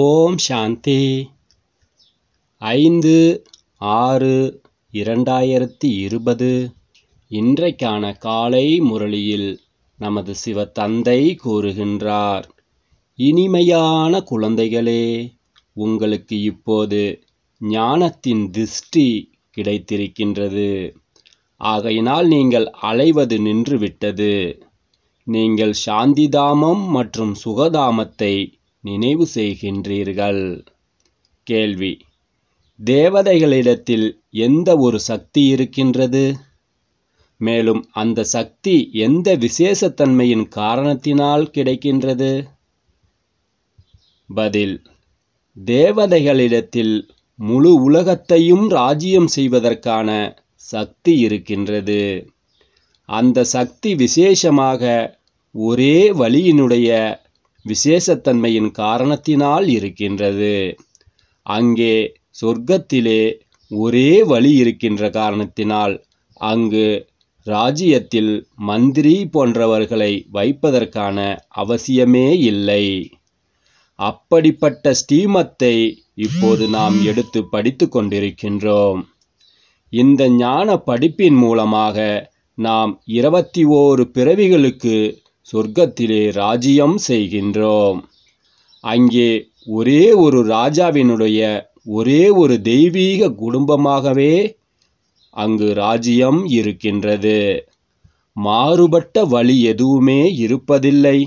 ஓம் சாந்தி ஐந்து ஆறு இரண்டாயிரத்தி இருபது இன்றைக்கான காலை முரளியில் நமது சிவ தந்தை கூறுகின்றார் இனிமையான குழந்தைகளே உங்களுக்கு இப்போது ஞானத்தின் திருஷ்டி கிடைத்திருக்கின்றது ஆகையினால் நீங்கள் அலைவது நின்றுவிட்டது நீங்கள் சாந்திதாமம் மற்றும் சுகதாமத்தை நினைவு செய்கின்றீர்கள் கேள்வி தேவதைகளிடத்தில் எந்த ஒரு சக்தி இருக்கின்றது மேலும் அந்த சக்தி எந்த விசேஷத்தன்மையின் காரணத்தினால் கிடைக்கின்றது பதில் தேவதைகளிடத்தில் முழு உலகத்தையும் ராஜ்யம் செய்வதற்கான சக்தி இருக்கின்றது அந்த சக்தி விசேஷமாக ஒரே வழியினுடைய விசேஷத்தன்மையின் காரணத்தினால் இருக்கின்றது அங்கே சொர்க்கத்திலே ஒரே வழி இருக்கின்ற காரணத்தினால் அங்கு ராஜ்யத்தில் மந்திரி போன்றவர்களை வைப்பதற்கான அவசியமே இல்லை அப்படிப்பட்ட ஸ்டீமத்தை இப்போது நாம் எடுத்து படித்து கொண்டிருக்கின்றோம் இந்த ஞான படிப்பின் மூலமாக நாம் இருபத்தி ஓரு பிறவிகளுக்கு சொர்க்கத்திலே ராஜ்யம் செய்கின்றோம் அங்கே ஒரே ஒரு ராஜாவினுடைய ஒரே ஒரு தெய்வீக குடும்பமாகவே அங்கு ராஜ்யம் இருக்கின்றது மாறுபட்ட வழி எதுவுமே இருப்பதில்லை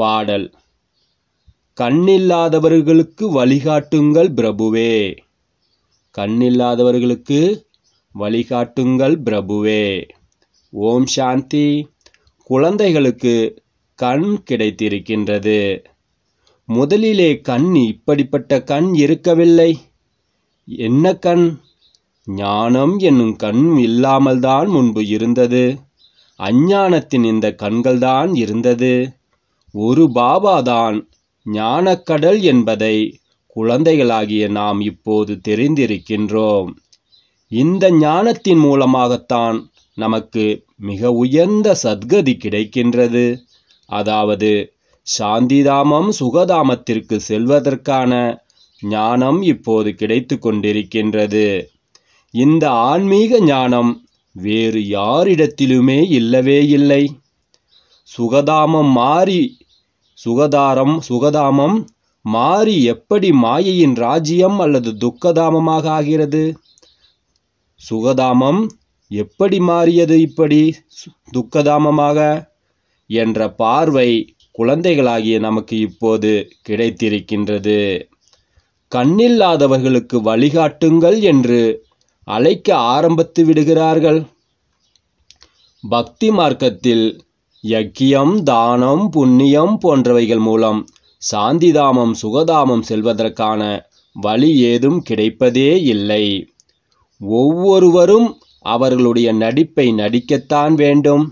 பாடல் கண்ணில்லாதவர்களுக்கு வழிகாட்டுங்கள் பிரபுவே கண்ணில்லாதவர்களுக்கு வழிகாட்டுங்கள் பிரபுவே ஓம் சாந்தி குழந்தைகளுக்கு கண் கிடைத்திருக்கின்றது முதலிலே கண் இப்படிப்பட்ட கண் இருக்கவில்லை என்ன கண் ஞானம் என்னும் கண் இல்லாமல்தான் முன்பு இருந்தது அஞ்ஞானத்தின் இந்த கண்கள்தான் இருந்தது ஒரு பாபாதான் ஞானக்கடல் என்பதை குழந்தைகளாகிய நாம் இப்போது தெரிந்திருக்கின்றோம் இந்த ஞானத்தின் மூலமாகத்தான் நமக்கு மிக உயர்ந்த சத்கதி கிடைக்கின்றது அதாவது சாந்திதாமம் சுகதாமத்திற்கு செல்வதற்கான ஞானம் இப்போது கிடைத்து கொண்டிருக்கின்றது இந்த ஆன்மீக ஞானம் வேறு யாரிடத்திலுமே இல்லவே இல்லை சுகதாமம் மாறி சுகதாரம் சுகதாமம் மாறி எப்படி மாயையின் ராஜ்யம் அல்லது துக்கதாமமாக ஆகிறது சுகதாமம் எப்படி மாறியது இப்படி துக்கதாமமாக என்ற பார்வை குழந்தைகளாகிய நமக்கு இப்போது கிடைத்திருக்கின்றது கண்ணில்லாதவர்களுக்கு வழிகாட்டுங்கள் என்று அழைக்க ஆரம்பித்து விடுகிறார்கள் பக்தி மார்க்கத்தில் யக்கியம் தானம் புண்ணியம் போன்றவைகள் மூலம் சாந்திதாமம் சுகதாமம் செல்வதற்கான வழி ஏதும் கிடைப்பதே இல்லை ஒவ்வொருவரும் அவர்களுடைய நடிப்பை நடிக்கத்தான் வேண்டும்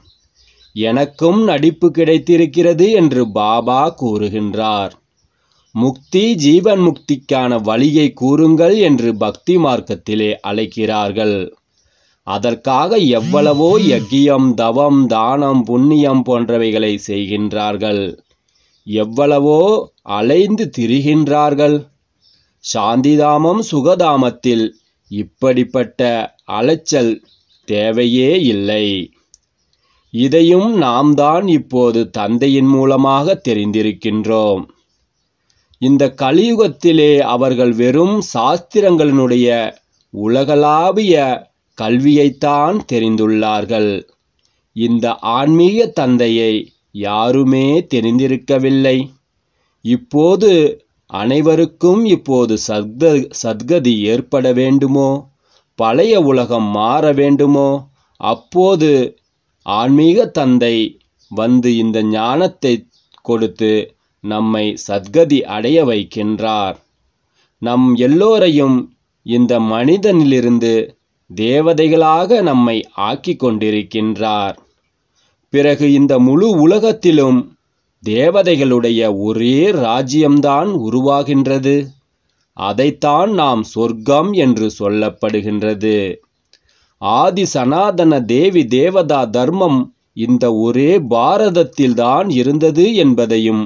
எனக்கும் நடிப்பு கிடைத்திருக்கிறது என்று பாபா கூறுகின்றார் முக்தி ஜீவன் முக்திக்கான வழியை கூறுங்கள் என்று பக்தி மார்க்கத்திலே அழைக்கிறார்கள் அதற்காக எவ்வளவோ யக்கியம் தவம் தானம் புண்ணியம் போன்றவைகளை செய்கின்றார்கள் எவ்வளவோ அலைந்து திரிகின்றார்கள் சாந்திதாமம் சுகதாமத்தில் இப்படிப்பட்ட அலைச்சல் தேவையே இல்லை இதையும் நாம் தான் இப்போது தந்தையின் மூலமாக தெரிந்திருக்கின்றோம் இந்த கலியுகத்திலே அவர்கள் வெறும் சாஸ்திரங்களினுடைய உலகளாவிய கல்வியைத்தான் தெரிந்துள்ளார்கள் இந்த ஆன்மீக தந்தையை யாருமே தெரிந்திருக்கவில்லை இப்போது அனைவருக்கும் இப்போது சத்க சத்கதி ஏற்பட வேண்டுமோ பழைய உலகம் மாற வேண்டுமோ அப்போது ஆன்மீக தந்தை வந்து இந்த ஞானத்தை கொடுத்து நம்மை சத்கதி அடைய வைக்கின்றார் நம் எல்லோரையும் இந்த மனிதனிலிருந்து தேவதைகளாக நம்மை ஆக்கி கொண்டிருக்கின்றார் பிறகு இந்த முழு உலகத்திலும் தேவதைகளுடைய ஒரே ராஜ்யம்தான் உருவாகின்றது அதைத்தான் நாம் சொர்க்கம் என்று சொல்லப்படுகின்றது ஆதி சனாதன தேவி தேவதா தர்மம் இந்த ஒரே பாரதத்தில்தான் இருந்தது என்பதையும்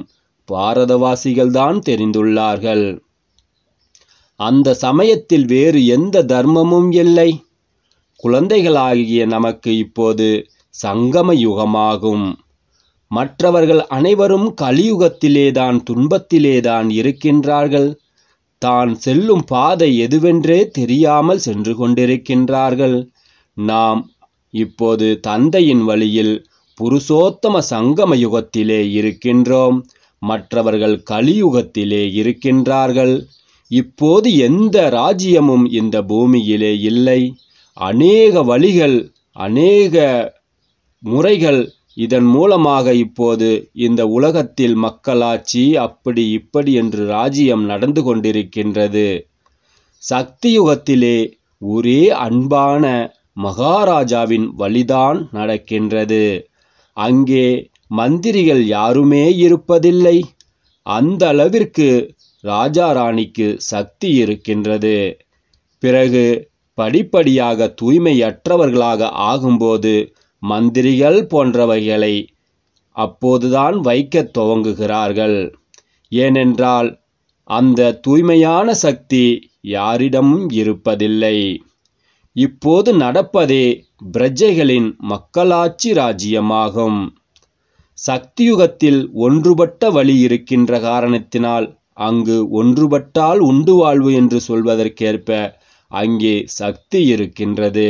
பாரதவாசிகள்தான் தெரிந்துள்ளார்கள் அந்த சமயத்தில் வேறு எந்த தர்மமும் இல்லை குழந்தைகளாகிய நமக்கு இப்போது சங்கம யுகமாகும் மற்றவர்கள் அனைவரும் கலியுகத்திலேதான் துன்பத்திலேதான் இருக்கின்றார்கள் தான் செல்லும் பாதை எதுவென்றே தெரியாமல் சென்று கொண்டிருக்கின்றார்கள் நாம் இப்போது தந்தையின் வழியில் புருஷோத்தம சங்கம யுகத்திலே இருக்கின்றோம் மற்றவர்கள் கலியுகத்திலே இருக்கின்றார்கள் இப்போது எந்த ராஜ்யமும் இந்த பூமியிலே இல்லை அநேக வழிகள் அநேக முறைகள் இதன் மூலமாக இப்போது இந்த உலகத்தில் மக்களாட்சி அப்படி இப்படி என்று ராஜ்யம் நடந்து கொண்டிருக்கின்றது சக்தி யுகத்திலே ஒரே அன்பான மகாராஜாவின் வழிதான் நடக்கின்றது அங்கே மந்திரிகள் யாருமே இருப்பதில்லை அந்த அளவிற்கு ராஜா ராணிக்கு சக்தி இருக்கின்றது பிறகு படிப்படியாக தூய்மையற்றவர்களாக ஆகும்போது மந்திரிகள் போன்றவைகளை அப்போதுதான் வைக்கத் துவங்குகிறார்கள் ஏனென்றால் அந்த தூய்மையான சக்தி யாரிடமும் இருப்பதில்லை இப்போது நடப்பதே பிரஜைகளின் மக்களாட்சி ராஜ்யமாகும் சக்தியுகத்தில் ஒன்றுபட்ட வழி இருக்கின்ற காரணத்தினால் அங்கு ஒன்றுபட்டால் உண்டு வாழ்வு என்று சொல்வதற்கேற்ப அங்கே சக்தி இருக்கின்றது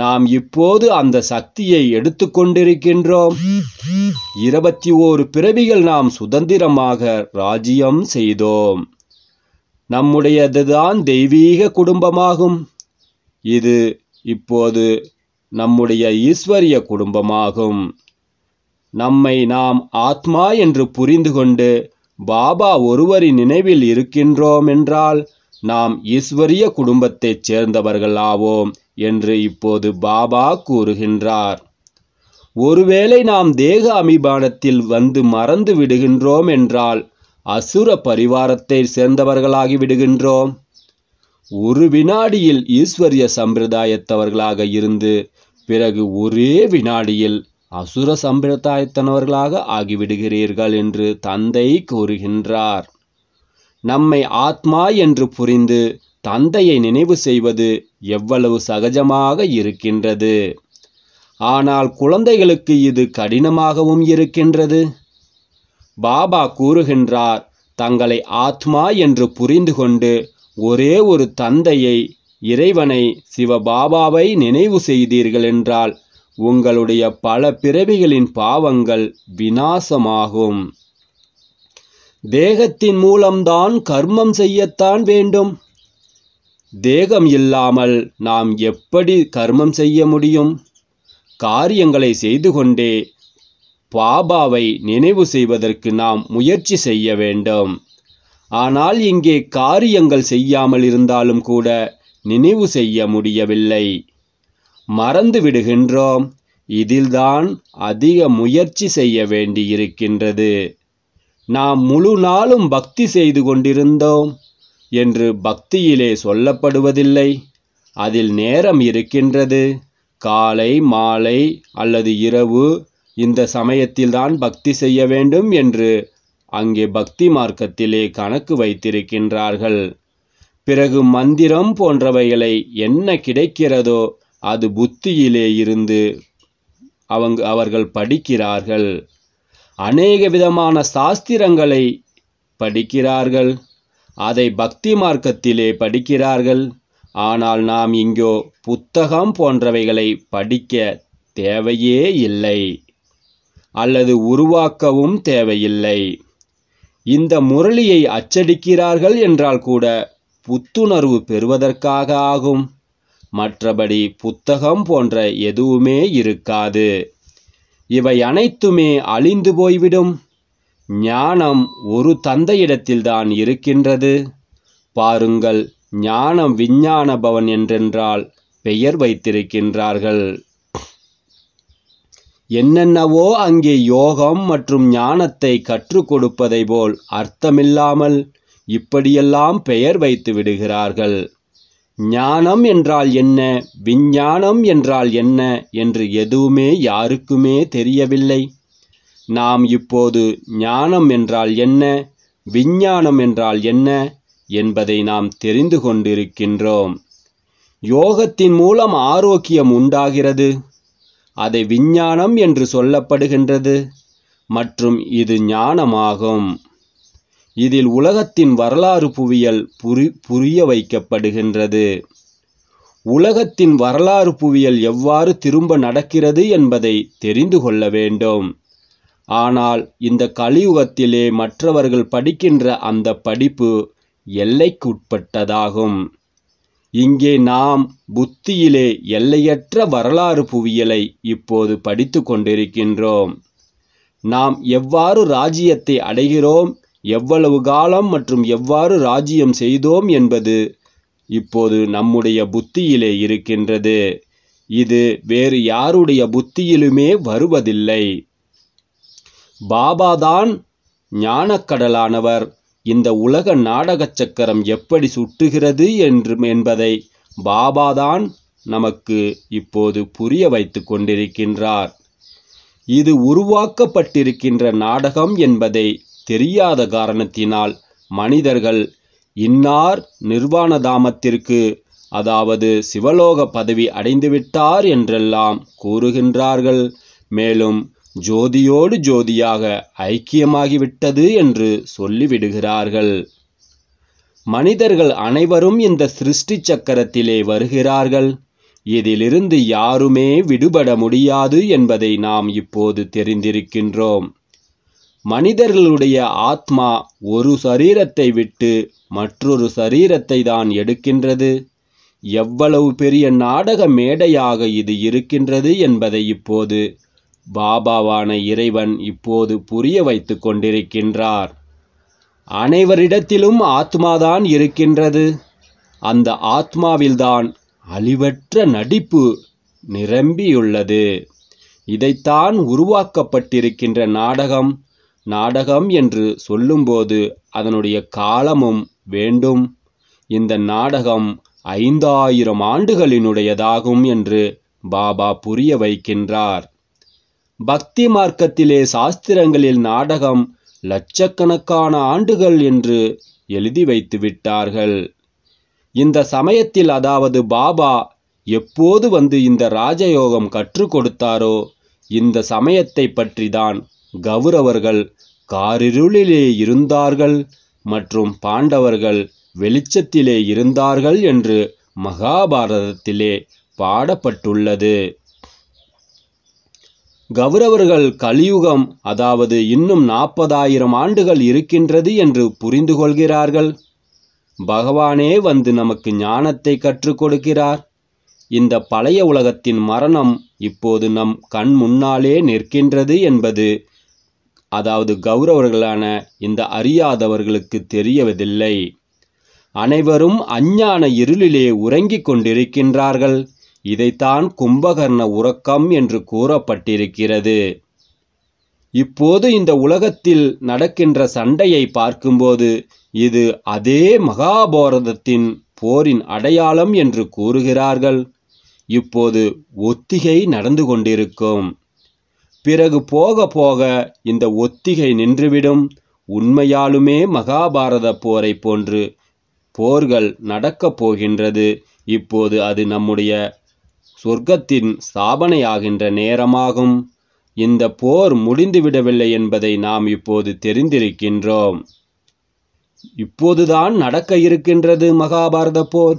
நாம் இப்போது அந்த சக்தியை எடுத்துக்கொண்டிருக்கின்றோம் இருபத்தி ஓரு பிறவிகள் நாம் சுதந்திரமாக ராஜ்யம் செய்தோம் நம்முடையதுதான் தெய்வீக குடும்பமாகும் இது இப்போது நம்முடைய ஈஸ்வரிய குடும்பமாகும் நம்மை நாம் ஆத்மா என்று புரிந்து கொண்டு பாபா ஒருவரின் நினைவில் இருக்கின்றோம் என்றால் நாம் ஈஸ்வரிய குடும்பத்தைச் சேர்ந்தவர்கள் ஆவோம் என்று இப்போது பாபா கூறுகின்றார் ஒருவேளை நாம் தேக அமிபானத்தில் வந்து மறந்து விடுகின்றோம் என்றால் அசுர பரிவாரத்தை சேர்ந்தவர்களாகி விடுகின்றோம் ஒரு வினாடியில் ஈஸ்வரிய சம்பிரதாயத்தவர்களாக இருந்து பிறகு ஒரே வினாடியில் அசுர சம்பிரதாயத்தனவர்களாக ஆகிவிடுகிறீர்கள் என்று தந்தை கூறுகின்றார் நம்மை ஆத்மா என்று புரிந்து தந்தையை நினைவு செய்வது எவ்வளவு சகஜமாக இருக்கின்றது ஆனால் குழந்தைகளுக்கு இது கடினமாகவும் இருக்கின்றது பாபா கூறுகின்றார் தங்களை ஆத்மா என்று புரிந்து கொண்டு ஒரே ஒரு தந்தையை இறைவனை சிவபாபாவை நினைவு செய்தீர்கள் என்றால் உங்களுடைய பல பிறவிகளின் பாவங்கள் வினாசமாகும் தேகத்தின் மூலம்தான் கர்மம் செய்யத்தான் வேண்டும் தேகம் இல்லாமல் நாம் எப்படி கர்மம் செய்ய முடியும் காரியங்களை செய்து கொண்டே பாபாவை நினைவு செய்வதற்கு நாம் முயற்சி செய்ய வேண்டும் ஆனால் இங்கே காரியங்கள் செய்யாமல் இருந்தாலும் கூட நினைவு செய்ய முடியவில்லை மறந்து விடுகின்றோம் இதில்தான் அதிக முயற்சி செய்ய வேண்டியிருக்கின்றது நாம் முழு நாளும் பக்தி செய்து கொண்டிருந்தோம் என்று பக்தியிலே சொல்லப்படுவதில்லை அதில் நேரம் இருக்கின்றது காலை மாலை அல்லது இரவு இந்த சமயத்தில்தான் பக்தி செய்ய வேண்டும் என்று அங்கே பக்தி மார்க்கத்திலே கணக்கு வைத்திருக்கின்றார்கள் பிறகு மந்திரம் போன்றவைகளை என்ன கிடைக்கிறதோ அது புத்தியிலே இருந்து அவங்க அவர்கள் படிக்கிறார்கள் அநேக விதமான சாஸ்திரங்களை படிக்கிறார்கள் அதை பக்தி மார்க்கத்திலே படிக்கிறார்கள் ஆனால் நாம் இங்கோ புத்தகம் போன்றவைகளை படிக்க தேவையே இல்லை அல்லது உருவாக்கவும் தேவையில்லை இந்த முரளியை அச்சடிக்கிறார்கள் என்றால் கூட புத்துணர்வு பெறுவதற்காக ஆகும் மற்றபடி புத்தகம் போன்ற எதுவுமே இருக்காது இவை அனைத்துமே அழிந்து போய்விடும் ஞானம் ஒரு தந்தையிடத்தில்தான் இருக்கின்றது பாருங்கள் ஞானம் விஞ்ஞான பவன் என்றென்றால் பெயர் வைத்திருக்கின்றார்கள் என்னென்னவோ அங்கே யோகம் மற்றும் ஞானத்தை கற்றுக் கொடுப்பதை போல் அர்த்தமில்லாமல் இப்படியெல்லாம் பெயர் வைத்து விடுகிறார்கள் ஞானம் என்றால் என்ன விஞ்ஞானம் என்றால் என்ன என்று எதுவுமே யாருக்குமே தெரியவில்லை நாம் இப்போது ஞானம் என்றால் என்ன விஞ்ஞானம் என்றால் என்ன என்பதை நாம் தெரிந்து கொண்டிருக்கின்றோம் யோகத்தின் மூலம் ஆரோக்கியம் உண்டாகிறது அதை விஞ்ஞானம் என்று சொல்லப்படுகின்றது மற்றும் இது ஞானமாகும் இதில் உலகத்தின் வரலாறு புவியல் புரி புரிய வைக்கப்படுகின்றது உலகத்தின் வரலாறு புவியல் எவ்வாறு திரும்ப நடக்கிறது என்பதை தெரிந்து கொள்ள வேண்டும் ஆனால் இந்த கலியுகத்திலே மற்றவர்கள் படிக்கின்ற அந்த படிப்பு எல்லைக்குட்பட்டதாகும் இங்கே நாம் புத்தியிலே எல்லையற்ற வரலாறு புவியலை இப்போது படித்து கொண்டிருக்கின்றோம் நாம் எவ்வாறு ராஜ்யத்தை அடைகிறோம் எவ்வளவு காலம் மற்றும் எவ்வாறு ராஜ்யம் செய்தோம் என்பது இப்போது நம்முடைய புத்தியிலே இருக்கின்றது இது வேறு யாருடைய புத்தியிலுமே வருவதில்லை பாபாதான் ஞானக்கடலானவர் இந்த உலக நாடக சக்கரம் எப்படி சுற்றுகிறது என்று என்பதை பாபாதான் நமக்கு இப்போது புரிய வைத்து கொண்டிருக்கின்றார் இது உருவாக்கப்பட்டிருக்கின்ற நாடகம் என்பதை தெரியாத காரணத்தினால் மனிதர்கள் இன்னார் நிர்வாண தாமத்திற்கு அதாவது சிவலோக பதவி அடைந்துவிட்டார் என்றெல்லாம் கூறுகின்றார்கள் மேலும் ஜோதியோடு ஜோதியாக ஐக்கியமாகிவிட்டது என்று சொல்லிவிடுகிறார்கள் மனிதர்கள் அனைவரும் இந்த சிருஷ்டி சக்கரத்திலே வருகிறார்கள் இதிலிருந்து யாருமே விடுபட முடியாது என்பதை நாம் இப்போது தெரிந்திருக்கின்றோம் மனிதர்களுடைய ஆத்மா ஒரு சரீரத்தை விட்டு மற்றொரு சரீரத்தை தான் எடுக்கின்றது எவ்வளவு பெரிய நாடக மேடையாக இது இருக்கின்றது என்பதை இப்போது பாபாவான இறைவன் இப்போது புரிய வைத்துக் கொண்டிருக்கின்றார் அனைவரிடத்திலும் ஆத்மாதான் இருக்கின்றது அந்த ஆத்மாவில்தான் அழிவற்ற நடிப்பு நிரம்பியுள்ளது இதைத்தான் உருவாக்கப்பட்டிருக்கின்ற நாடகம் நாடகம் என்று சொல்லும்போது அதனுடைய காலமும் வேண்டும் இந்த நாடகம் ஐந்தாயிரம் ஆண்டுகளினுடையதாகும் என்று பாபா புரிய வைக்கின்றார் பக்தி மார்க்கத்திலே சாஸ்திரங்களில் நாடகம் லட்சக்கணக்கான ஆண்டுகள் என்று எழுதி வைத்து விட்டார்கள் இந்த சமயத்தில் அதாவது பாபா எப்போது வந்து இந்த ராஜயோகம் கற்றுக் கொடுத்தாரோ இந்த சமயத்தை பற்றிதான் கௌரவர்கள் காரிருளிலே இருந்தார்கள் மற்றும் பாண்டவர்கள் வெளிச்சத்திலே இருந்தார்கள் என்று மகாபாரதத்திலே பாடப்பட்டுள்ளது கௌரவர்கள் கலியுகம் அதாவது இன்னும் நாற்பதாயிரம் ஆண்டுகள் இருக்கின்றது என்று புரிந்து கொள்கிறார்கள் பகவானே வந்து நமக்கு ஞானத்தை கற்றுக் கொடுக்கிறார் இந்த பழைய உலகத்தின் மரணம் இப்போது நம் கண் முன்னாலே நிற்கின்றது என்பது அதாவது கௌரவர்களான இந்த அறியாதவர்களுக்கு தெரியவதில்லை அனைவரும் அஞ்ஞான இருளிலே உறங்கிக் கொண்டிருக்கின்றார்கள் இதைத்தான் கும்பகர்ண உறக்கம் என்று கூறப்பட்டிருக்கிறது இப்போது இந்த உலகத்தில் நடக்கின்ற சண்டையை பார்க்கும்போது இது அதே மகாபாரதத்தின் போரின் அடையாளம் என்று கூறுகிறார்கள் இப்போது ஒத்திகை நடந்து கொண்டிருக்கும் பிறகு போக போக இந்த ஒத்திகை நின்றுவிடும் உண்மையாலுமே மகாபாரத போரை போன்று போர்கள் நடக்கப் போகின்றது இப்போது அது நம்முடைய சொர்க்கத்தின் ஸ்தாபனையாகின்ற நேரமாகும் இந்த போர் முடிந்துவிடவில்லை என்பதை நாம் இப்போது தெரிந்திருக்கின்றோம் இப்போதுதான் நடக்க இருக்கின்றது மகாபாரத போர்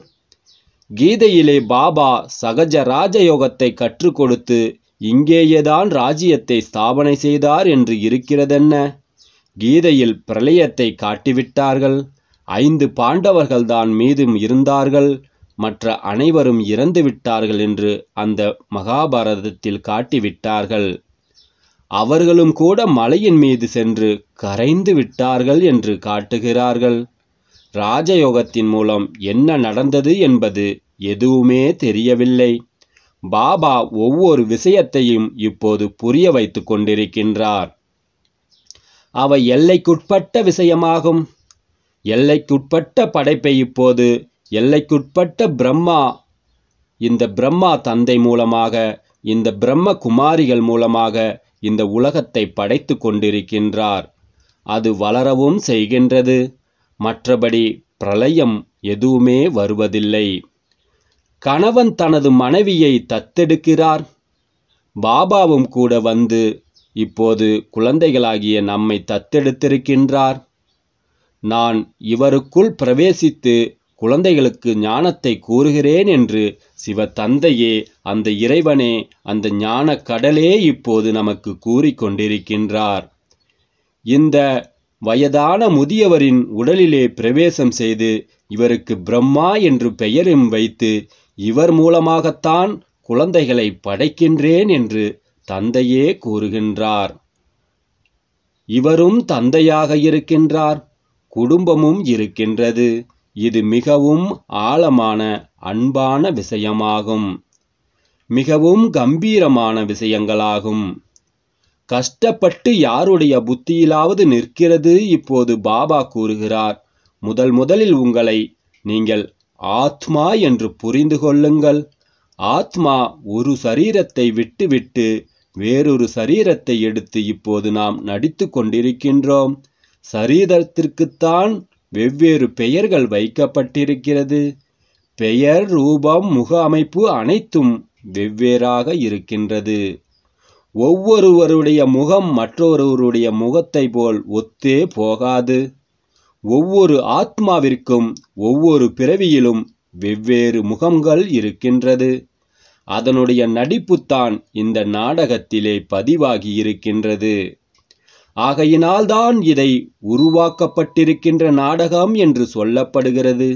கீதையிலே பாபா சகஜ ராஜயோகத்தை கற்றுக் கொடுத்து இங்கேயேதான் ராஜ்யத்தை ஸ்தாபனை செய்தார் என்று இருக்கிறதென்ன கீதையில் பிரளயத்தை காட்டிவிட்டார்கள் ஐந்து பாண்டவர்கள்தான் மீதும் இருந்தார்கள் மற்ற அனைவரும் இறந்து விட்டார்கள் என்று அந்த மகாபாரதத்தில் காட்டிவிட்டார்கள் அவர்களும் கூட மலையின் மீது சென்று கரைந்து விட்டார்கள் என்று காட்டுகிறார்கள் ராஜயோகத்தின் மூலம் என்ன நடந்தது என்பது எதுவுமே தெரியவில்லை பாபா ஒவ்வொரு விஷயத்தையும் இப்போது புரிய வைத்து கொண்டிருக்கின்றார் அவை எல்லைக்குட்பட்ட விஷயமாகும் எல்லைக்குட்பட்ட படைப்பை இப்போது எல்லைக்குட்பட்ட பிரம்மா இந்த பிரம்மா தந்தை மூலமாக இந்த பிரம்ம குமாரிகள் மூலமாக இந்த உலகத்தை படைத்து கொண்டிருக்கின்றார் அது வளரவும் செய்கின்றது மற்றபடி பிரளயம் எதுவுமே வருவதில்லை கணவன் தனது மனைவியை தத்தெடுக்கிறார் பாபாவும் கூட வந்து இப்போது குழந்தைகளாகிய நம்மை தத்தெடுத்திருக்கின்றார் நான் இவருக்குள் பிரவேசித்து குழந்தைகளுக்கு ஞானத்தை கூறுகிறேன் என்று சிவ தந்தையே அந்த இறைவனே அந்த ஞான கடலே இப்போது நமக்கு கூறிக்கொண்டிருக்கின்றார் இந்த வயதான முதியவரின் உடலிலே பிரவேசம் செய்து இவருக்கு பிரம்மா என்று பெயரும் வைத்து இவர் மூலமாகத்தான் குழந்தைகளை படைக்கின்றேன் என்று தந்தையே கூறுகின்றார் இவரும் தந்தையாக இருக்கின்றார் குடும்பமும் இருக்கின்றது இது மிகவும் ஆழமான அன்பான விஷயமாகும் மிகவும் கம்பீரமான விஷயங்களாகும் கஷ்டப்பட்டு யாருடைய புத்தியிலாவது நிற்கிறது இப்போது பாபா கூறுகிறார் முதல் முதலில் உங்களை நீங்கள் ஆத்மா என்று புரிந்து கொள்ளுங்கள் ஆத்மா ஒரு சரீரத்தை விட்டுவிட்டு வேறொரு சரீரத்தை எடுத்து இப்போது நாம் நடித்து கொண்டிருக்கின்றோம் சரீரத்திற்குத்தான் வெவ்வேறு பெயர்கள் வைக்கப்பட்டிருக்கிறது பெயர் ரூபம் முக அமைப்பு அனைத்தும் வெவ்வேறாக இருக்கின்றது ஒவ்வொருவருடைய முகம் மற்றொருவருடைய முகத்தை போல் ஒத்தே போகாது ஒவ்வொரு ஆத்மாவிற்கும் ஒவ்வொரு பிறவியிலும் வெவ்வேறு முகங்கள் இருக்கின்றது அதனுடைய நடிப்புத்தான் இந்த நாடகத்திலே பதிவாகி இருக்கின்றது ஆகையினால்தான் இதை உருவாக்கப்பட்டிருக்கின்ற நாடகம் என்று சொல்லப்படுகிறது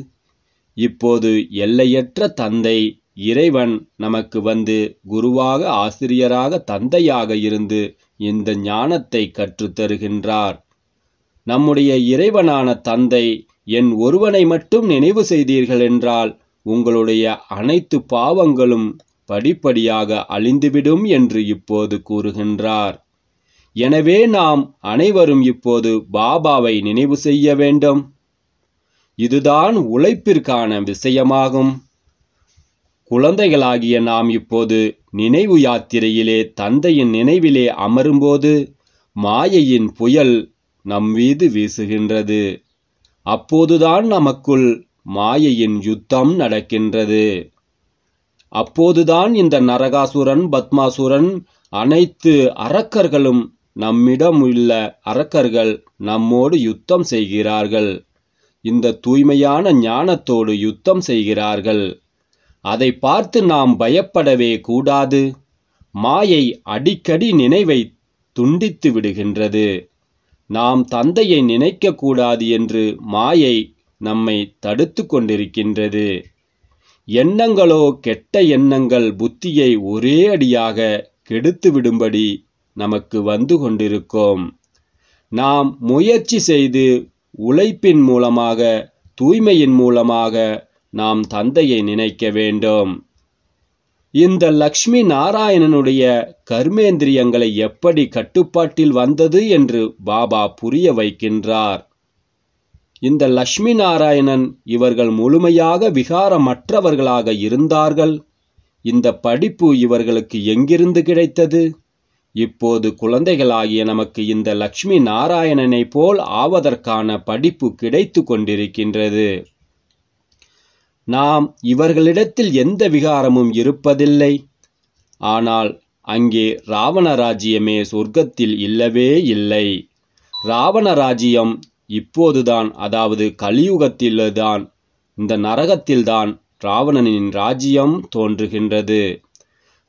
இப்போது எல்லையற்ற தந்தை இறைவன் நமக்கு வந்து குருவாக ஆசிரியராக தந்தையாக இருந்து இந்த ஞானத்தை கற்றுத்தருகின்றார் நம்முடைய இறைவனான தந்தை என் ஒருவனை மட்டும் நினைவு செய்தீர்கள் என்றால் உங்களுடைய அனைத்து பாவங்களும் படிப்படியாக அழிந்துவிடும் என்று இப்போது கூறுகின்றார் எனவே நாம் அனைவரும் இப்போது பாபாவை நினைவு செய்ய வேண்டும் இதுதான் உழைப்பிற்கான விஷயமாகும் குழந்தைகளாகிய நாம் இப்போது நினைவு யாத்திரையிலே தந்தையின் நினைவிலே அமரும்போது மாயையின் புயல் நம் மீது வீசுகின்றது அப்போதுதான் நமக்குள் மாயையின் யுத்தம் நடக்கின்றது அப்போதுதான் இந்த நரகாசுரன் பத்மாசுரன் அனைத்து அரக்கர்களும் நம்மிடம் உள்ள அரக்கர்கள் நம்மோடு யுத்தம் செய்கிறார்கள் இந்த தூய்மையான ஞானத்தோடு யுத்தம் செய்கிறார்கள் அதை பார்த்து நாம் பயப்படவே கூடாது மாயை அடிக்கடி நினைவை துண்டித்து விடுகின்றது நாம் தந்தையை நினைக்கக்கூடாது என்று மாயை நம்மை தடுத்து கொண்டிருக்கின்றது எண்ணங்களோ கெட்ட எண்ணங்கள் புத்தியை ஒரே அடியாக கெடுத்து விடும்படி நமக்கு வந்து கொண்டிருக்கும் நாம் முயற்சி செய்து உழைப்பின் மூலமாக தூய்மையின் மூலமாக நாம் தந்தையை நினைக்க வேண்டும் இந்த லக்ஷ்மி நாராயணனுடைய கர்மேந்திரியங்களை எப்படி கட்டுப்பாட்டில் வந்தது என்று பாபா புரிய வைக்கின்றார் இந்த லக்ஷ்மி நாராயணன் இவர்கள் முழுமையாக விகாரமற்றவர்களாக இருந்தார்கள் இந்த படிப்பு இவர்களுக்கு எங்கிருந்து கிடைத்தது இப்போது குழந்தைகளாகிய நமக்கு இந்த லக்ஷ்மி நாராயணனை போல் ஆவதற்கான படிப்பு கிடைத்து கொண்டிருக்கின்றது நாம் இவர்களிடத்தில் எந்த விகாரமும் இருப்பதில்லை ஆனால் அங்கே ராவண ராஜ்யமே சொர்க்கத்தில் இல்லவே இல்லை ராவண ராஜ்யம் இப்போதுதான் அதாவது கலியுகத்தில்தான் இந்த நரகத்தில்தான் ராவணனின் ராஜ்யம் தோன்றுகின்றது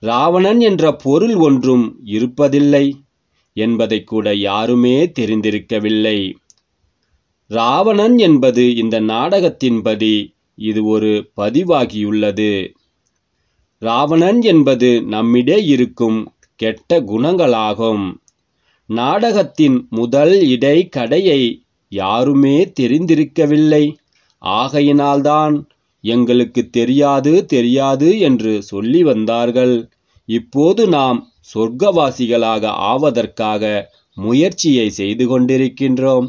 ராவணன் என்ற பொருள் ஒன்றும் இருப்பதில்லை என்பதை கூட யாருமே தெரிந்திருக்கவில்லை ராவணன் என்பது இந்த நாடகத்தின்படி இது ஒரு பதிவாகியுள்ளது ராவணன் என்பது நம்மிடே இருக்கும் கெட்ட குணங்களாகும் நாடகத்தின் முதல் இடை கடையை யாருமே தெரிந்திருக்கவில்லை ஆகையினால்தான் எங்களுக்கு தெரியாது தெரியாது என்று சொல்லி வந்தார்கள் இப்போது நாம் சொர்க்கவாசிகளாக ஆவதற்காக முயற்சியை செய்து கொண்டிருக்கின்றோம்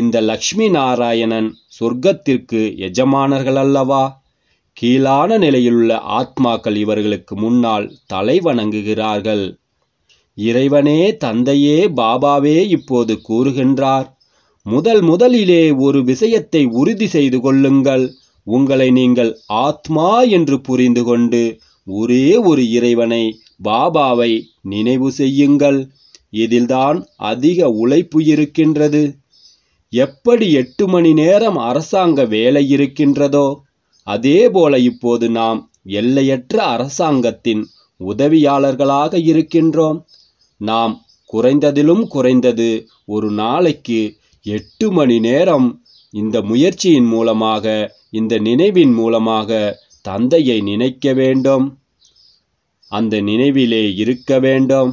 இந்த லக்ஷ்மி நாராயணன் சொர்க்கத்திற்கு எஜமானர்கள் அல்லவா கீழான நிலையிலுள்ள ஆத்மாக்கள் இவர்களுக்கு முன்னால் தலை வணங்குகிறார்கள் இறைவனே தந்தையே பாபாவே இப்போது கூறுகின்றார் முதல் முதலிலே ஒரு விஷயத்தை உறுதி செய்து கொள்ளுங்கள் உங்களை நீங்கள் ஆத்மா என்று புரிந்து கொண்டு ஒரே ஒரு இறைவனை பாபாவை நினைவு செய்யுங்கள் இதில்தான் அதிக உழைப்பு இருக்கின்றது எப்படி எட்டு மணி நேரம் அரசாங்க வேலை இருக்கின்றதோ அதேபோல இப்போது நாம் எல்லையற்ற அரசாங்கத்தின் உதவியாளர்களாக இருக்கின்றோம் நாம் குறைந்ததிலும் குறைந்தது ஒரு நாளைக்கு எட்டு மணி நேரம் இந்த முயற்சியின் மூலமாக இந்த நினைவின் மூலமாக தந்தையை நினைக்க வேண்டும் அந்த நினைவிலே இருக்க வேண்டும்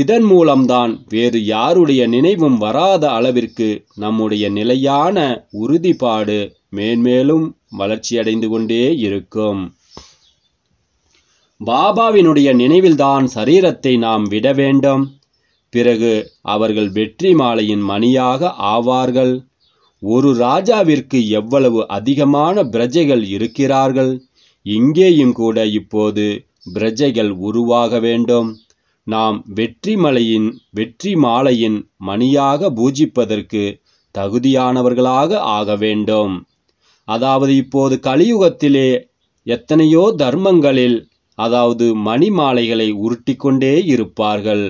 இதன் மூலம்தான் வேறு யாருடைய நினைவும் வராத அளவிற்கு நம்முடைய நிலையான உறுதிப்பாடு மேன்மேலும் வளர்ச்சியடைந்து கொண்டே இருக்கும் பாபாவினுடைய நினைவில்தான் சரீரத்தை நாம் விட வேண்டும் பிறகு அவர்கள் வெற்றி மாலையின் மணியாக ஆவார்கள் ஒரு ராஜாவிற்கு எவ்வளவு அதிகமான பிரஜைகள் இருக்கிறார்கள் இங்கேயும் கூட இப்போது பிரஜைகள் உருவாக வேண்டும் நாம் வெற்றி மலையின் வெற்றி மாலையின் மணியாக பூஜிப்பதற்கு தகுதியானவர்களாக ஆக வேண்டும் அதாவது இப்போது கலியுகத்திலே எத்தனையோ தர்மங்களில் அதாவது மணி மாலைகளை உருட்டிக்கொண்டே கொண்டே இருப்பார்கள்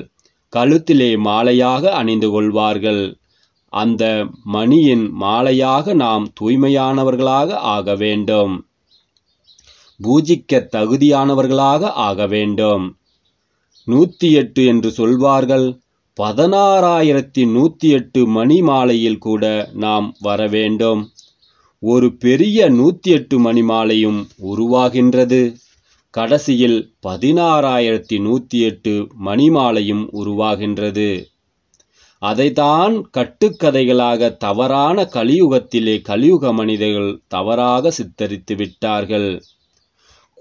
கழுத்திலே மாலையாக அணிந்து கொள்வார்கள் அந்த மணியின் மாலையாக நாம் தூய்மையானவர்களாக ஆக வேண்டும் பூஜிக்க தகுதியானவர்களாக ஆக வேண்டும் நூற்றி எட்டு என்று சொல்வார்கள் பதினாறாயிரத்தி நூற்றி எட்டு மணி மாலையில் கூட நாம் வர வேண்டும் ஒரு பெரிய நூற்றி எட்டு மணி மாலையும் உருவாகின்றது கடைசியில் பதினாறாயிரத்தி நூற்றி எட்டு மணி மாலையும் உருவாகின்றது அதைத்தான் கட்டுக்கதைகளாக தவறான கலியுகத்திலே கலியுக மனிதர்கள் தவறாக சித்தரித்து விட்டார்கள்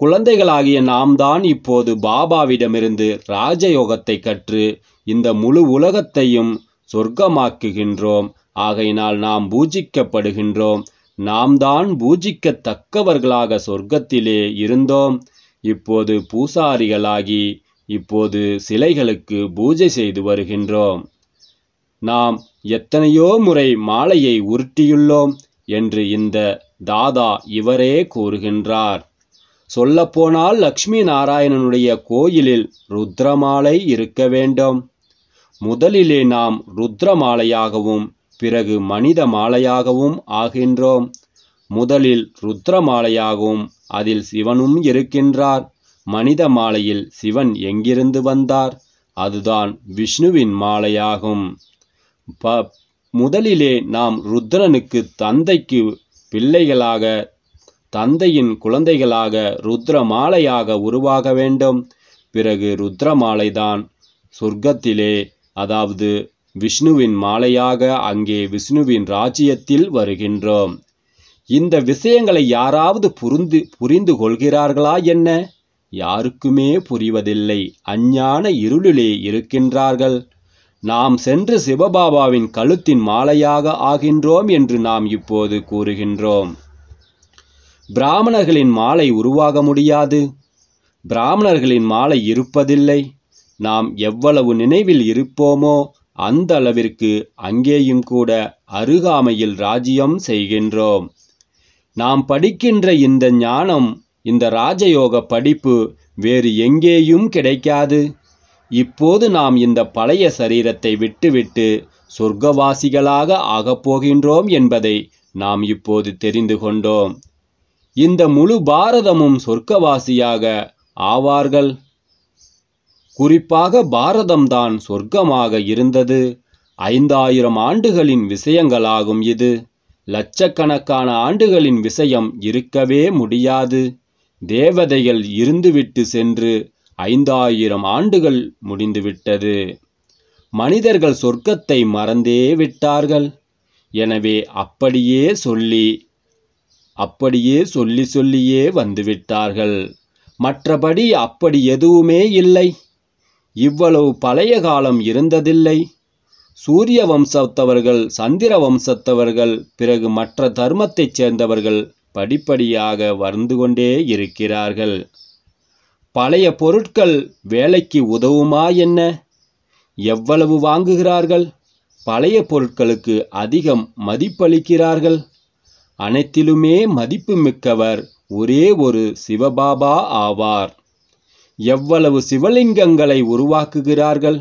குழந்தைகளாகிய நாம் தான் இப்போது பாபாவிடமிருந்து ராஜயோகத்தை கற்று இந்த முழு உலகத்தையும் சொர்க்கமாக்குகின்றோம் ஆகையினால் நாம் பூஜிக்கப்படுகின்றோம் நாம் தான் பூஜிக்கத்தக்கவர்களாக சொர்க்கத்திலே இருந்தோம் இப்போது பூசாரிகளாகி இப்போது சிலைகளுக்கு பூஜை செய்து வருகின்றோம் நாம் எத்தனையோ முறை மாலையை உருட்டியுள்ளோம் என்று இந்த தாதா இவரே கூறுகின்றார் சொல்லப்போனால் லக்ஷ்மி நாராயணனுடைய கோயிலில் ருத்ரமாலை இருக்க வேண்டும் முதலிலே நாம் ருத்ரமாலையாகவும் பிறகு மனித மாலையாகவும் ஆகின்றோம் முதலில் ருத்ரமாலையாகவும் அதில் சிவனும் இருக்கின்றார் மனித மாலையில் சிவன் எங்கிருந்து வந்தார் அதுதான் விஷ்ணுவின் மாலையாகும் ப முதலிலே நாம் ருத்ரனுக்கு தந்தைக்கு பிள்ளைகளாக தந்தையின் குழந்தைகளாக ருத்ரமாலையாக உருவாக வேண்டும் பிறகு ருத்ரமாலைதான் சொர்க்கத்திலே அதாவது விஷ்ணுவின் மாலையாக அங்கே விஷ்ணுவின் ராஜ்யத்தில் வருகின்றோம் இந்த விஷயங்களை யாராவது புரிந்து புரிந்து கொள்கிறார்களா என்ன யாருக்குமே புரிவதில்லை அஞ்ஞான இருளிலே இருக்கின்றார்கள் நாம் சென்று சிவபாபாவின் கழுத்தின் மாலையாக ஆகின்றோம் என்று நாம் இப்போது கூறுகின்றோம் பிராமணர்களின் மாலை உருவாக முடியாது பிராமணர்களின் மாலை இருப்பதில்லை நாம் எவ்வளவு நினைவில் இருப்போமோ அந்த அளவிற்கு அங்கேயும் கூட அருகாமையில் ராஜ்யம் செய்கின்றோம் நாம் படிக்கின்ற இந்த ஞானம் இந்த ராஜயோக படிப்பு வேறு எங்கேயும் கிடைக்காது இப்போது நாம் இந்த பழைய சரீரத்தை விட்டுவிட்டு சொர்க்கவாசிகளாக ஆகப்போகின்றோம் என்பதை நாம் இப்போது தெரிந்து கொண்டோம் இந்த முழு பாரதமும் சொர்க்கவாசியாக ஆவார்கள் குறிப்பாக பாரதம்தான் சொர்க்கமாக இருந்தது ஐந்தாயிரம் ஆண்டுகளின் விஷயங்களாகும் இது லட்சக்கணக்கான ஆண்டுகளின் விஷயம் இருக்கவே முடியாது தேவதைகள் இருந்துவிட்டு சென்று ஐந்தாயிரம் ஆண்டுகள் முடிந்துவிட்டது மனிதர்கள் சொர்க்கத்தை மறந்தே விட்டார்கள் எனவே அப்படியே சொல்லி அப்படியே சொல்லி சொல்லியே வந்துவிட்டார்கள் மற்றபடி அப்படி எதுவுமே இல்லை இவ்வளவு பழைய காலம் இருந்ததில்லை சூரிய வம்சத்தவர்கள் சந்திர வம்சத்தவர்கள் பிறகு மற்ற தர்மத்தைச் சேர்ந்தவர்கள் படிப்படியாக வந்து கொண்டே இருக்கிறார்கள் பழைய பொருட்கள் வேலைக்கு உதவுமா என்ன எவ்வளவு வாங்குகிறார்கள் பழைய பொருட்களுக்கு அதிகம் மதிப்பளிக்கிறார்கள் அனைத்திலுமே மதிப்புமிக்கவர் ஒரே ஒரு சிவபாபா ஆவார் எவ்வளவு சிவலிங்கங்களை உருவாக்குகிறார்கள்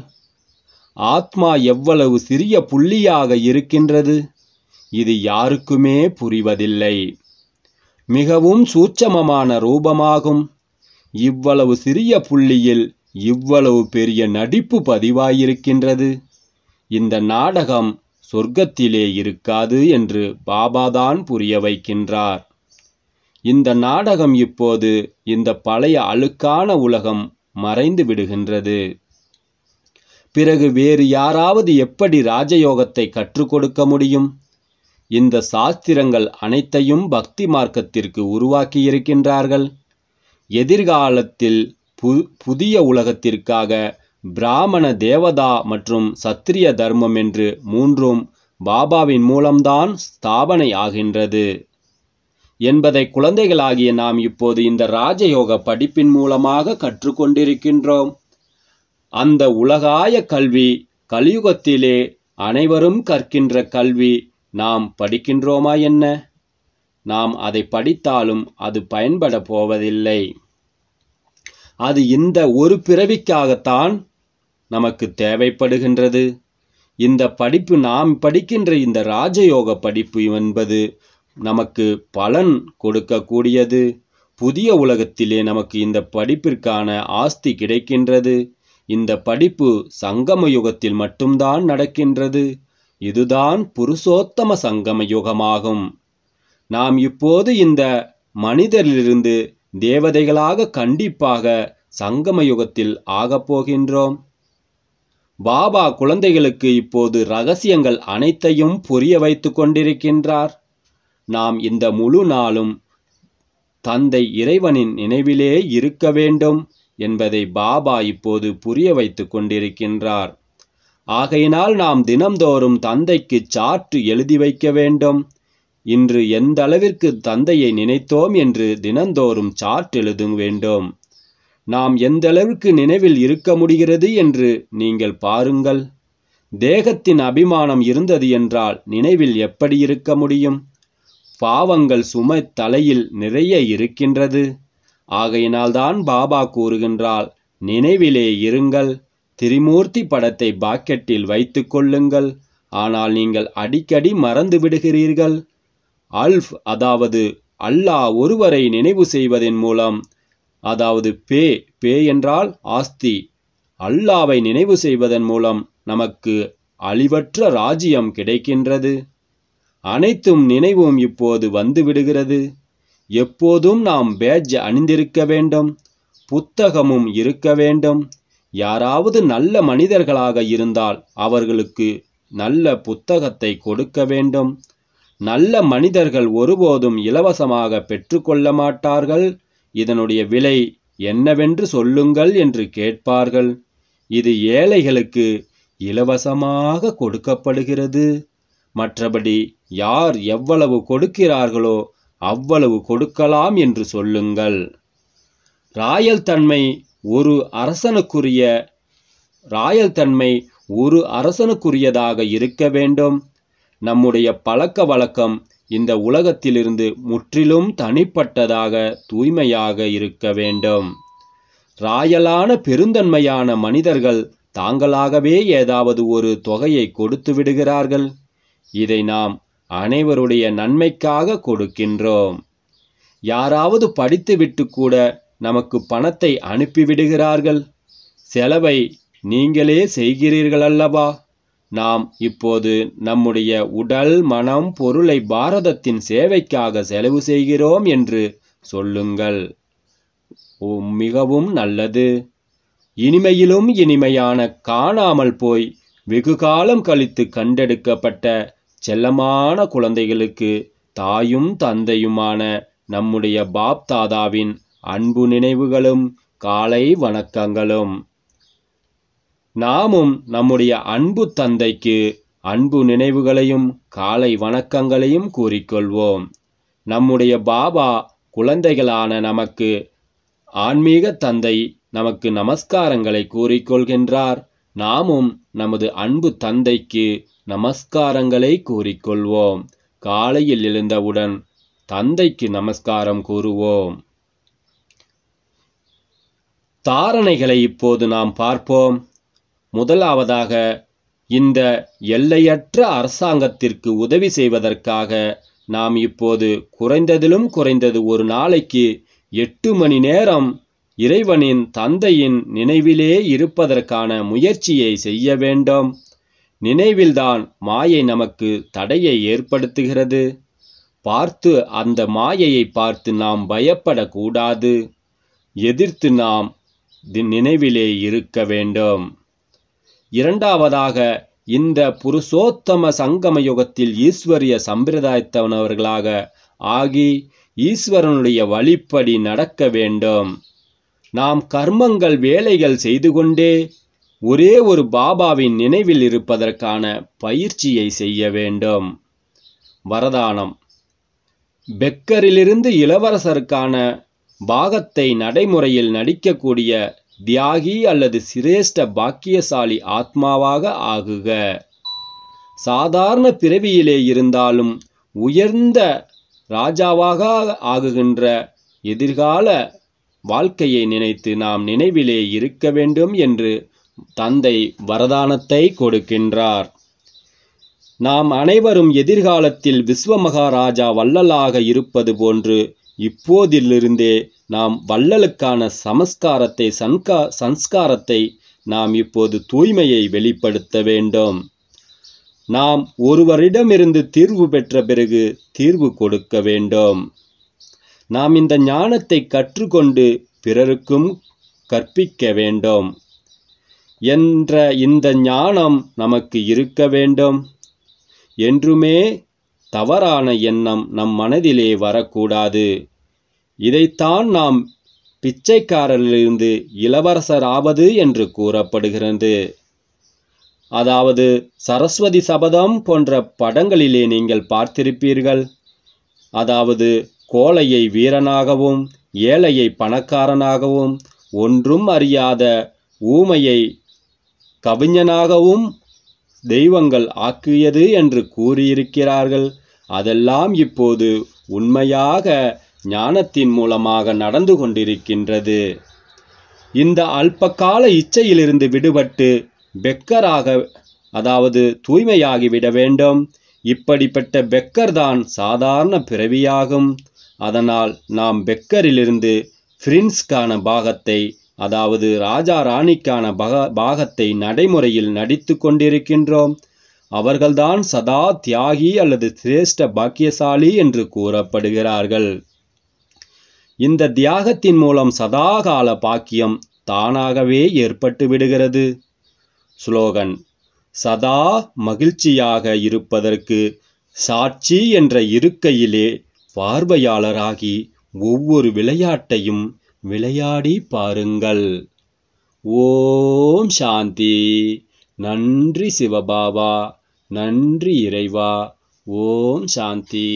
ஆத்மா எவ்வளவு சிறிய புள்ளியாக இருக்கின்றது இது யாருக்குமே புரிவதில்லை மிகவும் சூட்சமமான ரூபமாகும் இவ்வளவு சிறிய புள்ளியில் இவ்வளவு பெரிய நடிப்பு பதிவாயிருக்கின்றது இந்த நாடகம் சொர்க்கத்திலே இருக்காது என்று பாபாதான் புரிய வைக்கின்றார் இந்த நாடகம் இப்போது இந்த பழைய அழுக்கான உலகம் மறைந்து விடுகின்றது பிறகு வேறு யாராவது எப்படி ராஜயோகத்தை கற்றுக் கொடுக்க முடியும் இந்த சாஸ்திரங்கள் அனைத்தையும் பக்தி மார்க்கத்திற்கு உருவாக்கியிருக்கின்றார்கள் எதிர்காலத்தில் பு புதிய உலகத்திற்காக பிராமண தேவதா மற்றும் சத்திரிய தர்மம் என்று மூன்றும் பாபாவின் மூலம்தான் ஸ்தாபனை ஆகின்றது என்பதை குழந்தைகளாகிய நாம் இப்போது இந்த ராஜயோக படிப்பின் மூலமாக கற்றுக்கொண்டிருக்கின்றோம் அந்த உலகாய கல்வி கலியுகத்திலே அனைவரும் கற்கின்ற கல்வி நாம் படிக்கின்றோமா என்ன நாம் அதை படித்தாலும் அது பயன்பட போவதில்லை அது இந்த ஒரு பிறவிக்காகத்தான் நமக்கு தேவைப்படுகின்றது இந்த படிப்பு நாம் படிக்கின்ற இந்த ராஜயோக படிப்பு என்பது நமக்கு பலன் கொடுக்கக்கூடியது புதிய உலகத்திலே நமக்கு இந்த படிப்பிற்கான ஆஸ்தி கிடைக்கின்றது இந்த படிப்பு சங்கம யுகத்தில் மட்டும்தான் நடக்கின்றது இதுதான் புருஷோத்தம சங்கம யுகமாகும் நாம் இப்போது இந்த மனிதரிலிருந்து தேவதைகளாக கண்டிப்பாக சங்கம யுகத்தில் ஆகப் போகின்றோம் பாபா குழந்தைகளுக்கு இப்போது ரகசியங்கள் அனைத்தையும் புரிய வைத்து கொண்டிருக்கின்றார் நாம் இந்த முழு நாளும் தந்தை இறைவனின் நினைவிலே இருக்க வேண்டும் என்பதை பாபா இப்போது புரிய வைத்து கொண்டிருக்கின்றார் ஆகையினால் நாம் தினம்தோறும் தந்தைக்கு சாற்று எழுதி வைக்க வேண்டும் இன்று எந்த அளவிற்கு தந்தையை நினைத்தோம் என்று தினந்தோறும் சார்ட் எழுத வேண்டும் நாம் எந்தளவுக்கு நினைவில் இருக்க முடிகிறது என்று நீங்கள் பாருங்கள் தேகத்தின் அபிமானம் இருந்தது என்றால் நினைவில் எப்படி இருக்க முடியும் பாவங்கள் சுமை தலையில் நிறைய இருக்கின்றது ஆகையினால்தான் பாபா கூறுகின்றால் நினைவிலே இருங்கள் திரிமூர்த்தி படத்தை பாக்கெட்டில் வைத்து கொள்ளுங்கள் ஆனால் நீங்கள் அடிக்கடி மறந்து விடுகிறீர்கள் அல்ஃப் அதாவது அல்லாஹ் ஒருவரை நினைவு செய்வதன் மூலம் அதாவது பே பே என்றால் ஆஸ்தி அல்லாவை நினைவு செய்வதன் மூலம் நமக்கு அழிவற்ற ராஜ்யம் கிடைக்கின்றது அனைத்தும் நினைவும் இப்போது வந்துவிடுகிறது எப்போதும் நாம் பேஜ் அணிந்திருக்க வேண்டும் புத்தகமும் இருக்க வேண்டும் யாராவது நல்ல மனிதர்களாக இருந்தால் அவர்களுக்கு நல்ல புத்தகத்தை கொடுக்க வேண்டும் நல்ல மனிதர்கள் ஒருபோதும் இலவசமாக பெற்றுக்கொள்ள மாட்டார்கள் இதனுடைய விலை என்னவென்று சொல்லுங்கள் என்று கேட்பார்கள் இது ஏழைகளுக்கு இலவசமாக கொடுக்கப்படுகிறது மற்றபடி யார் எவ்வளவு கொடுக்கிறார்களோ அவ்வளவு கொடுக்கலாம் என்று சொல்லுங்கள் ராயல் தன்மை ஒரு அரசனுக்குரிய ராயல் தன்மை ஒரு அரசனுக்குரியதாக இருக்க வேண்டும் நம்முடைய பழக்க வழக்கம் இந்த உலகத்திலிருந்து முற்றிலும் தனிப்பட்டதாக தூய்மையாக இருக்க வேண்டும் ராயலான பெருந்தன்மையான மனிதர்கள் தாங்களாகவே ஏதாவது ஒரு தொகையை கொடுத்து விடுகிறார்கள் இதை நாம் அனைவருடைய நன்மைக்காக கொடுக்கின்றோம் யாராவது படித்துவிட்டு கூட நமக்கு பணத்தை அனுப்பிவிடுகிறார்கள் செலவை நீங்களே செய்கிறீர்கள் அல்லவா நாம் இப்போது நம்முடைய உடல் மனம் பொருளை பாரதத்தின் சேவைக்காக செலவு செய்கிறோம் என்று சொல்லுங்கள் மிகவும் நல்லது இனிமையிலும் இனிமையான காணாமல் போய் வெகு காலம் கழித்து கண்டெடுக்கப்பட்ட செல்லமான குழந்தைகளுக்கு தாயும் தந்தையுமான நம்முடைய பாப்தாதாவின் அன்பு நினைவுகளும் காலை வணக்கங்களும் நாமும் நம்முடைய அன்பு தந்தைக்கு அன்பு நினைவுகளையும் காலை வணக்கங்களையும் கூறிக்கொள்வோம் நம்முடைய பாபா குழந்தைகளான நமக்கு ஆன்மீக தந்தை நமக்கு நமஸ்காரங்களை கூறிக்கொள்கின்றார் நாமும் நமது அன்பு தந்தைக்கு நமஸ்காரங்களை கூறிக்கொள்வோம் காலையில் எழுந்தவுடன் தந்தைக்கு நமஸ்காரம் கூறுவோம் தாரணைகளை இப்போது நாம் பார்ப்போம் முதலாவதாக இந்த எல்லையற்ற அரசாங்கத்திற்கு உதவி செய்வதற்காக நாம் இப்போது குறைந்ததிலும் குறைந்தது ஒரு நாளைக்கு எட்டு மணி நேரம் இறைவனின் தந்தையின் நினைவிலே இருப்பதற்கான முயற்சியை செய்ய வேண்டும் நினைவில்தான் மாயை நமக்கு தடையை ஏற்படுத்துகிறது பார்த்து அந்த மாயையை பார்த்து நாம் பயப்படக்கூடாது எதிர்த்து நாம் நினைவிலே இருக்க வேண்டும் இரண்டாவதாக இந்த புருஷோத்தம சங்கம யுகத்தில் ஈஸ்வரிய சம்பிரதாயத்தவனவர்களாக ஆகி ஈஸ்வரனுடைய வழிப்படி நடக்க வேண்டும் நாம் கர்மங்கள் வேலைகள் செய்து கொண்டே ஒரே ஒரு பாபாவின் நினைவில் இருப்பதற்கான பயிற்சியை செய்ய வேண்டும் வரதானம் பெக்கரிலிருந்து இளவரசருக்கான பாகத்தை நடைமுறையில் நடிக்கக்கூடிய தியாகி அல்லது சிரேஷ்ட பாக்கியசாலி ஆத்மாவாக ஆகுக சாதாரண பிறவியிலே இருந்தாலும் உயர்ந்த ராஜாவாக ஆகுகின்ற எதிர்கால வாழ்க்கையை நினைத்து நாம் நினைவிலே இருக்க வேண்டும் என்று தந்தை வரதானத்தை கொடுக்கின்றார் நாம் அனைவரும் எதிர்காலத்தில் விஸ்வமகாராஜா வள்ளலாக இருப்பது போன்று இப்போதிலிருந்தே நாம் வள்ளலுக்கான சமஸ்காரத்தை சன்கா சன்ஸ்காரத்தை நாம் இப்போது தூய்மையை வெளிப்படுத்த வேண்டும் நாம் ஒருவரிடமிருந்து தீர்வு பெற்ற பிறகு தீர்வு கொடுக்க வேண்டும் நாம் இந்த ஞானத்தை கற்றுக்கொண்டு பிறருக்கும் கற்பிக்க வேண்டும் என்ற இந்த ஞானம் நமக்கு இருக்க வேண்டும் என்றுமே தவறான எண்ணம் நம் மனதிலே வரக்கூடாது இதைத்தான் நாம் பிச்சைக்காரனிலிருந்து இளவரசர் ஆவது என்று கூறப்படுகிறது அதாவது சரஸ்வதி சபதம் போன்ற படங்களிலே நீங்கள் பார்த்திருப்பீர்கள் அதாவது கோழையை வீரனாகவும் ஏழையை பணக்காரனாகவும் ஒன்றும் அறியாத ஊமையை கவிஞனாகவும் தெய்வங்கள் ஆக்கியது என்று கூறியிருக்கிறார்கள் அதெல்லாம் இப்போது உண்மையாக ஞானத்தின் மூலமாக நடந்து கொண்டிருக்கின்றது இந்த அல்பகால இச்சையிலிருந்து விடுபட்டு பெக்கராக அதாவது தூய்மையாகிவிட வேண்டும் இப்படிப்பட்ட பெக்கர் தான் சாதாரண பிறவியாகும் அதனால் நாம் பெக்கரிலிருந்து ஃப்ரின்ஸ்கான பாகத்தை அதாவது ராஜா ராணிக்கான பக பாகத்தை நடைமுறையில் நடித்து கொண்டிருக்கின்றோம் அவர்கள்தான் சதா தியாகி அல்லது சிரேஷ்ட பாக்கியசாலி என்று கூறப்படுகிறார்கள் இந்த தியாகத்தின் மூலம் சதாகால பாக்கியம் தானாகவே ஏற்பட்டு விடுகிறது ஸ்லோகன் சதா மகிழ்ச்சியாக இருப்பதற்கு சாட்சி என்ற இருக்கையிலே பார்வையாளராகி ஒவ்வொரு விளையாட்டையும் விளையாடி பாருங்கள் ஓம் சாந்தி நன்றி சிவபாபா நன்றி இறைவா ஓம் சாந்தி